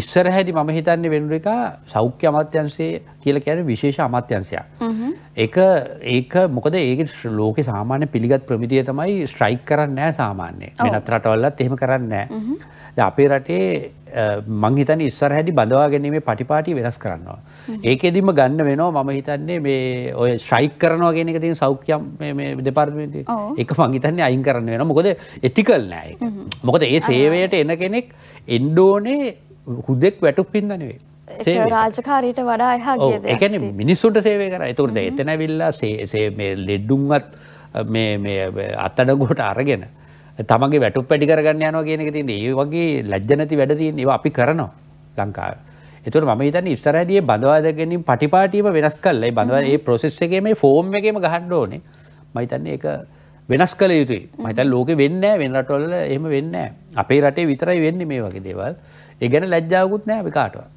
ඉස්සර හැරි මම හිතන්නේ වෙනුරිකා සෞඛ්‍ය අමාත්‍යංශයේ කියලා කියන්නේ විශේෂ අමාත්‍යංශයක්. ඒක ඒක මොකද ඒකේ ලෝකේ සාමාන්‍ය පිළිගත් ප්‍රමිතිය තමයි ස්ට්‍රයික් කරන්නේ නැහැ සාමාන්‍යයෙන්. වෙනත් රටවල්ලත් එහෙම කරන්නේ නැහැ. අපේ රටේ මං හිතන්නේ ඉස්සර හැරි බඳවා ගැනීමේ පටිපාටි වෙනස් කරනවා. ඒකෙදිම ගන්න වෙනවා මම හිතන්නේ මේ ඔය ස්ට්‍රයික් කරනවා කියන එක තියෙන සෞඛ්‍ය මේ දෙපාර්තමේන්තුවේ. ඒක මං හිතන්නේ අයින් කරන්න වෙනවා. මොකද එතිකල් නෑ ඒක. මොකද ඒ සේවයට එන කෙනෙක් එන්න ඕනේ හුදෙක් වැටුක් පින්ද නෙවේ. රාජකාරයට වඩා එහා එකන මිනිස්සුන්ට සේවය කර එතුකට එතනැවිල්ලා සේසේ ලෙඩ්ඩුන්වත් අත්තඩගුවට අරගෙන තමගේ වැටු පැඩි කරගන්න යනවා කියනක තින් ඒ වගේ ලජ්ජනති වැඩතින් ඒවා අපි කරනවා ලංකාව. එතුට ම තන ඉස්සරදිය බඳවාදගෙනින් පටිපාටීම වෙනස් කල්ලයි බඳව ඒ ප්‍රොසෙස්් එකේ මේ ෆෝම් එකම ගහන්න ඕනේ මහිතන්නේ එක වෙනස් කළ යුතුයි මත ලෝක වෙන්න වෙන්නටොල්ල එම වෙන්න අපේ රටේ විතරයි වෙන්න මේ වගේ දේවල් ඒ ගැන ලැජ්ජාවකුත් නෑ විකාටවා